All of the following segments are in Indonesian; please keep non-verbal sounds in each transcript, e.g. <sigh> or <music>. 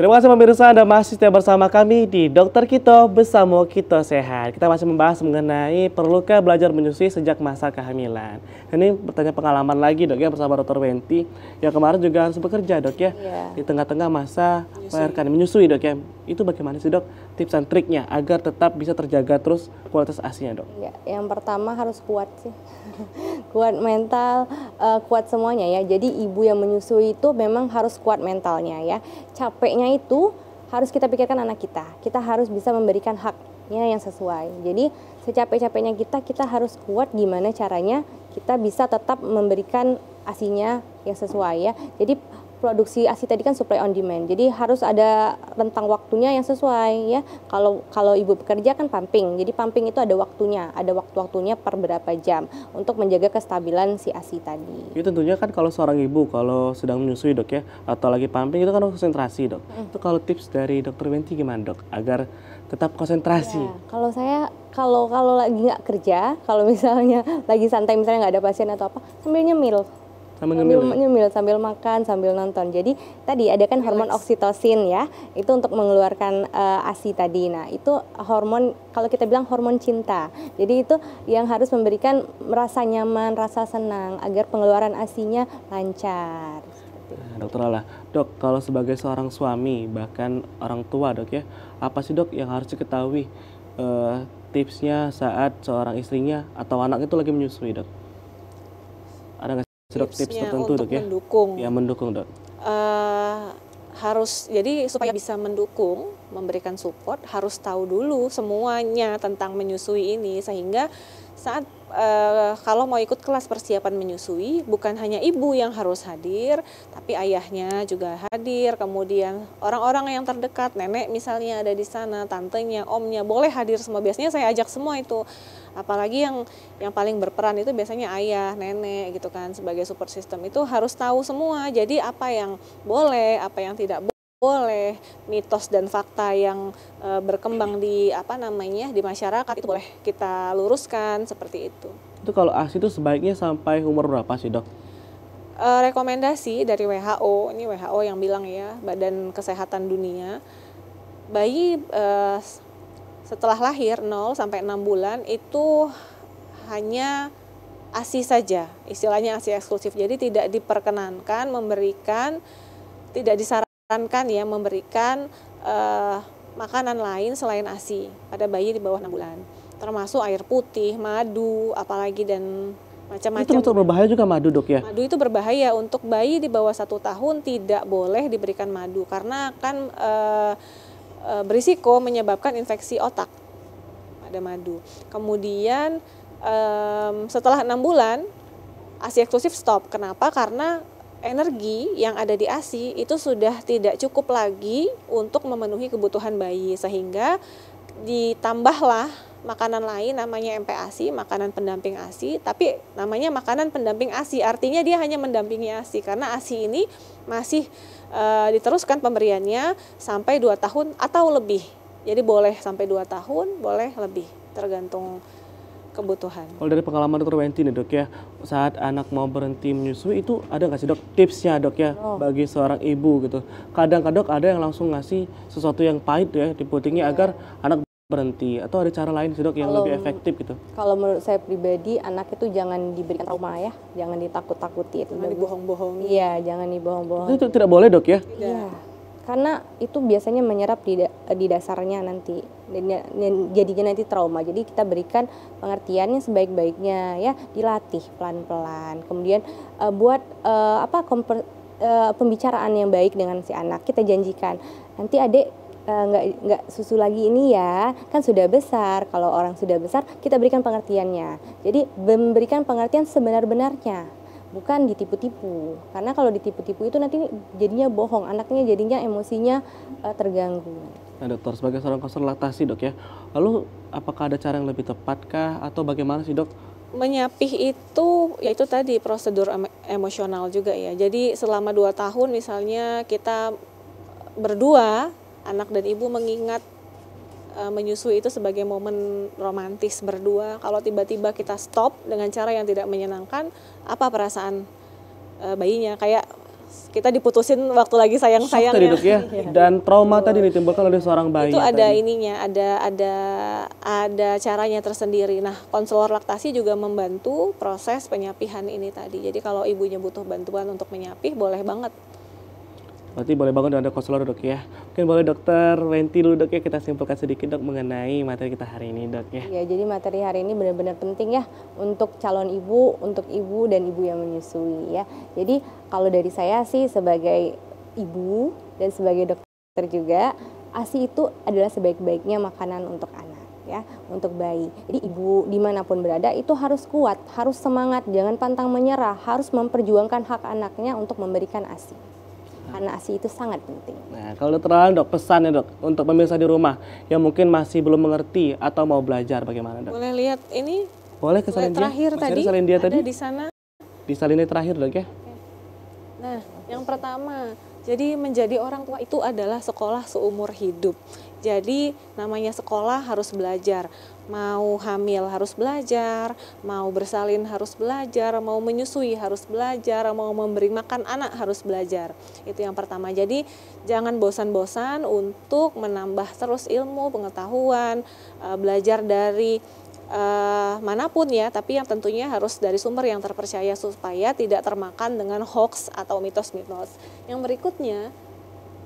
Terima kasih pemirsa Anda masih setia bersama kami di Dokter Kito bersama Kito Sehat. Kita masih membahas mengenai perlukah belajar menyusui sejak masa kehamilan. Ini bertanya pengalaman lagi dok ya bersama Dokter Wenti yang kemarin juga harus bekerja dok ya yeah. di tengah-tengah masa melahirkan menyusui dok ya. Itu bagaimana sih dok tips dan triknya agar tetap bisa terjaga terus kualitas asinya dok? Ya, yang pertama harus kuat sih, <laughs> kuat mental, uh, kuat semuanya ya. Jadi ibu yang menyusui itu memang harus kuat mentalnya ya. Capeknya itu harus kita pikirkan anak kita. Kita harus bisa memberikan haknya yang sesuai. Jadi secapek-capeknya kita, kita harus kuat gimana caranya kita bisa tetap memberikan asinya yang sesuai ya. Jadi produksi ASI tadi kan supply on demand. Jadi harus ada rentang waktunya yang sesuai ya. Kalau kalau ibu bekerja kan pumping. Jadi pumping itu ada waktunya, ada waktu-waktunya per berapa jam untuk menjaga kestabilan si ASI tadi. Itu tentunya kan kalau seorang ibu kalau sedang menyusui dok ya atau lagi pumping itu kan konsentrasi dok. Mm. Itu kalau tips dari dokter Wenti gimana dok agar tetap konsentrasi? Ya, kalau saya kalau kalau lagi nggak kerja, kalau misalnya lagi santai misalnya nggak ada pasien atau apa, sambil nyemil sambil sambil, ngemil, ya? sambil makan sambil nonton jadi tadi ada kan hormon oksitosin ya itu untuk mengeluarkan uh, asi tadi nah itu hormon kalau kita bilang hormon cinta jadi itu yang harus memberikan rasa nyaman rasa senang agar pengeluaran asinya lancar nah, dokter Allah, dok kalau sebagai seorang suami bahkan orang tua dok ya apa sih dok yang harus diketahui uh, tipsnya saat seorang istrinya atau anak itu lagi menyusui dok dok tips tertentu untuk dok ya mendukung ya mendukung dok uh, harus jadi supaya bisa mendukung memberikan support harus tahu dulu semuanya tentang menyusui ini sehingga saat uh, kalau mau ikut kelas persiapan menyusui bukan hanya ibu yang harus hadir, tapi ayahnya juga hadir, kemudian orang-orang yang terdekat, nenek misalnya ada di sana, tantenya, omnya boleh hadir semua. Biasanya saya ajak semua itu. Apalagi yang yang paling berperan itu biasanya ayah, nenek gitu kan sebagai super system itu harus tahu semua. Jadi apa yang boleh, apa yang tidak boleh boleh mitos dan fakta yang e, berkembang di apa namanya di masyarakat itu boleh kita luruskan seperti itu. Itu kalau ASI itu sebaiknya sampai umur berapa sih dok? E, rekomendasi dari WHO ini WHO yang bilang ya Badan Kesehatan Dunia bayi e, setelah lahir 0 sampai 6 bulan itu hanya ASI saja istilahnya ASI eksklusif jadi tidak diperkenankan memberikan tidak disarankan kan ya memberikan uh, makanan lain selain ASI pada bayi di bawah 6 bulan. Termasuk air putih, madu, apalagi dan macam-macam. Itu betul berbahaya juga madu dok ya? Madu itu berbahaya untuk bayi di bawah satu tahun tidak boleh diberikan madu karena akan e, e, berisiko menyebabkan infeksi otak pada madu. Kemudian e, setelah enam bulan asi eksklusif stop. Kenapa? Karena energi yang ada di ASI itu sudah tidak cukup lagi untuk memenuhi kebutuhan bayi sehingga ditambahlah makanan lain namanya MPASI, makanan pendamping ASI, tapi namanya makanan pendamping ASI artinya dia hanya mendampingi ASI karena ASI ini masih e, diteruskan pemberiannya sampai 2 tahun atau lebih. Jadi boleh sampai 2 tahun, boleh lebih tergantung kebutuhan. Kalau dari pengalaman dokter Wenti nih dok ya, saat anak mau berhenti menyusui itu ada nggak sih dok tipsnya dok ya oh. bagi seorang ibu gitu. Kadang-kadang ada yang langsung ngasih sesuatu yang pahit ya di putingnya yeah. agar anak berhenti atau ada cara lain sih dok yang kalau, lebih efektif gitu? Kalau menurut saya pribadi anak itu jangan diberikan trauma ya, jangan ditakut-takuti. Jangan dibohong-bohongi. Iya, jangan dibohong-bohongi. Itu, itu tidak boleh dok ya? Iya karena itu biasanya menyerap di, di dasarnya nanti ya, jadinya nanti trauma jadi kita berikan pengertiannya sebaik-baiknya ya dilatih pelan-pelan kemudian uh, buat uh, apa komper, eh, pembicaraan yang baik dengan si anak kita janjikan nanti adik nggak uh, nggak susu lagi ini ya kan sudah besar kalau orang sudah besar kita berikan pengertiannya jadi memberikan pengertian sebenar-benarnya bukan ditipu-tipu karena kalau ditipu-tipu itu nanti jadinya bohong anaknya jadinya emosinya uh, terganggu. Nah dokter sebagai seorang konselor laktasi dok ya, lalu apakah ada cara yang lebih tepatkah atau bagaimana sih dok menyapih itu yaitu tadi prosedur emosional juga ya. Jadi selama dua tahun misalnya kita berdua anak dan ibu mengingat Eh, menyusui itu sebagai momen romantis berdua. Kalau tiba-tiba kita stop dengan cara yang tidak menyenangkan, apa perasaan uh, bayinya? Kayak kita diputusin waktu lagi sayang sayang ya. ya <laughs> iya. dan trauma tadi ditimbulkan oleh seorang bayi itu ada tadi. ininya ada ada ada caranya tersendiri nah konselor laktasi juga membantu proses penyapihan ini tadi jadi kalau ibunya butuh bantuan untuk menyapih boleh banget Berarti boleh bangun dengan dok konselor dok ya. Mungkin boleh dokter Wenti dulu dok ya kita simpulkan sedikit dok mengenai materi kita hari ini dok ya. Ya jadi materi hari ini benar-benar penting ya untuk calon ibu, untuk ibu dan ibu yang menyusui ya. Jadi kalau dari saya sih sebagai ibu dan sebagai dokter juga ASI itu adalah sebaik-baiknya makanan untuk anak ya untuk bayi. Jadi ibu dimanapun berada itu harus kuat, harus semangat, jangan pantang menyerah, harus memperjuangkan hak anaknya untuk memberikan ASI karena ASI itu sangat penting. Nah, kalau dokter Alan dok pesan ya dok untuk pemirsa di rumah yang mungkin masih belum mengerti atau mau belajar bagaimana dok? Boleh lihat ini. Boleh ke salin terakhir dia. tadi. Salin dia ada tadi. di sana. Di salinnya terakhir dok ya. Nah, yang pertama, jadi menjadi orang tua itu adalah sekolah seumur hidup. Jadi namanya sekolah harus belajar mau hamil harus belajar, mau bersalin harus belajar, mau menyusui harus belajar, mau memberi makan anak harus belajar. Itu yang pertama. Jadi jangan bosan-bosan untuk menambah terus ilmu, pengetahuan, eh, belajar dari Uh, manapun ya, tapi yang tentunya harus dari sumber yang terpercaya supaya tidak termakan dengan hoax atau mitos-mitos. Yang berikutnya,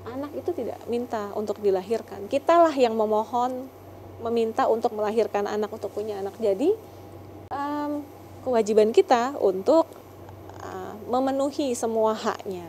anak itu tidak minta untuk dilahirkan. Kitalah yang memohon meminta untuk melahirkan anak untuk punya anak. Jadi um, kewajiban kita untuk uh, memenuhi semua haknya.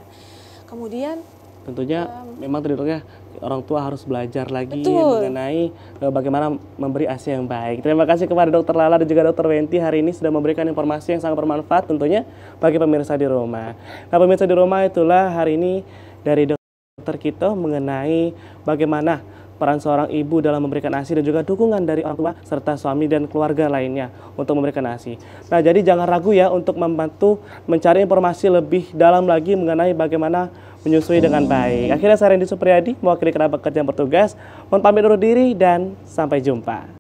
Kemudian tentunya um, memang terdorongnya orang tua harus belajar lagi betul. mengenai e, bagaimana memberi ASI yang baik. Terima kasih kepada Dokter Lala dan juga Dokter Wenti hari ini sudah memberikan informasi yang sangat bermanfaat tentunya bagi pemirsa di rumah. Nah pemirsa di rumah itulah hari ini dari Dokter kita mengenai bagaimana peran seorang ibu dalam memberikan ASI dan juga dukungan dari orang tua serta suami dan keluarga lainnya untuk memberikan ASI. Nah, jadi jangan ragu ya untuk membantu mencari informasi lebih dalam lagi mengenai bagaimana menyusui dengan baik. Akhirnya saya Randy Supriyadi, mewakili kerabat kerja yang bertugas, mohon pamit undur diri dan sampai jumpa.